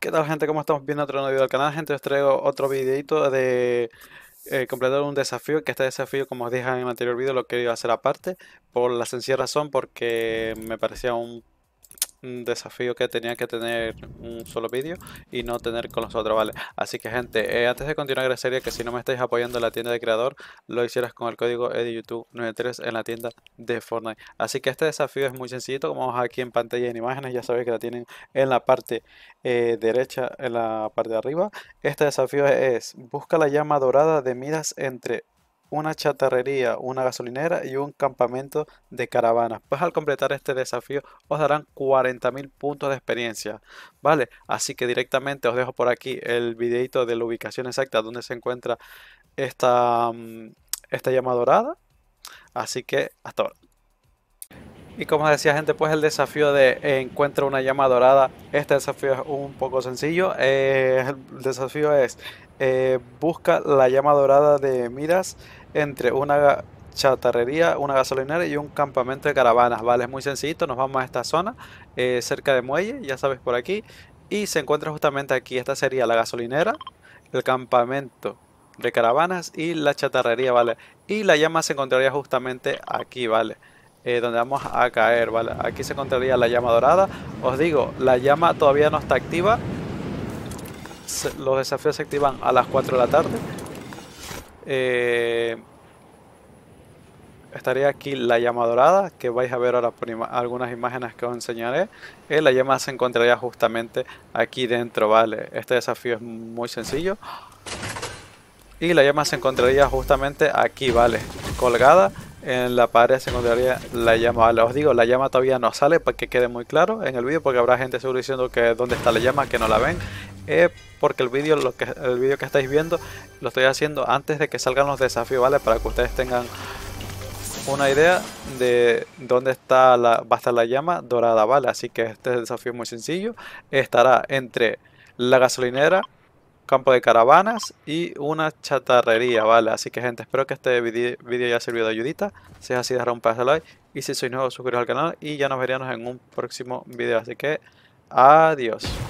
¿Qué tal gente? ¿Cómo estamos? Viendo otro nuevo video del canal. Gente, os traigo otro videito de eh, completar un desafío. Que este desafío, como os dije en el anterior video, lo quería hacer aparte. Por la sencilla razón, porque me parecía un desafío que tenía que tener un solo vídeo y no tener con los otros, ¿vale? Así que gente, eh, antes de continuar la serie, que si no me estáis apoyando en la tienda de creador, lo hicieras con el código EDYouTube93 en la tienda de Fortnite. Así que este desafío es muy sencillo como vamos aquí en pantalla en imágenes, ya sabéis que la tienen en la parte eh, derecha, en la parte de arriba. Este desafío es, busca la llama dorada de miras entre una chatarrería, una gasolinera y un campamento de caravanas. Pues al completar este desafío os darán 40.000 puntos de experiencia, ¿vale? Así que directamente os dejo por aquí el videito de la ubicación exacta donde se encuentra esta, mm, esta llama dorada. Así que hasta ahora. Y como decía gente, pues el desafío de encuentro encuentra una llama dorada, este desafío es un poco sencillo. Eh, el desafío es eh, busca la llama dorada de Miras entre una chatarrería, una gasolinera y un campamento de caravanas, ¿vale? Es muy sencillito, nos vamos a esta zona, eh, cerca de Muelle, ya sabes por aquí, y se encuentra justamente aquí, esta sería la gasolinera, el campamento de caravanas y la chatarrería, ¿vale? Y la llama se encontraría justamente aquí, ¿vale? Eh, donde vamos a caer, ¿vale? Aquí se encontraría la llama dorada. Os digo, la llama todavía no está activa. los desafíos se activan a las 4 de la tarde. Eh, estaría aquí la llama dorada, que vais a ver ahora algunas imágenes que os enseñaré. Eh, la llama se encontraría justamente aquí dentro, ¿vale? Este desafío es muy sencillo. Y la llama se encontraría justamente aquí, ¿vale? Colgada en la pared secundaria la llama. Os digo, la llama todavía no sale para que quede muy claro en el vídeo, porque habrá gente seguro diciendo que dónde está la llama, que no la ven. Eh, porque el vídeo lo que el vídeo que estáis viendo lo estoy haciendo antes de que salgan los desafíos, ¿vale? Para que ustedes tengan una idea de dónde está la, va a estar la llama dorada, ¿vale? Así que este desafío es muy sencillo. Estará entre la gasolinera campo de caravanas y una chatarrería, ¿vale? Así que gente, espero que este vídeo haya servido de ayudita. Si es así, dar un pedazo de like. Y si sois nuevos, suscribiros al canal y ya nos veríamos en un próximo vídeo. Así que, adiós.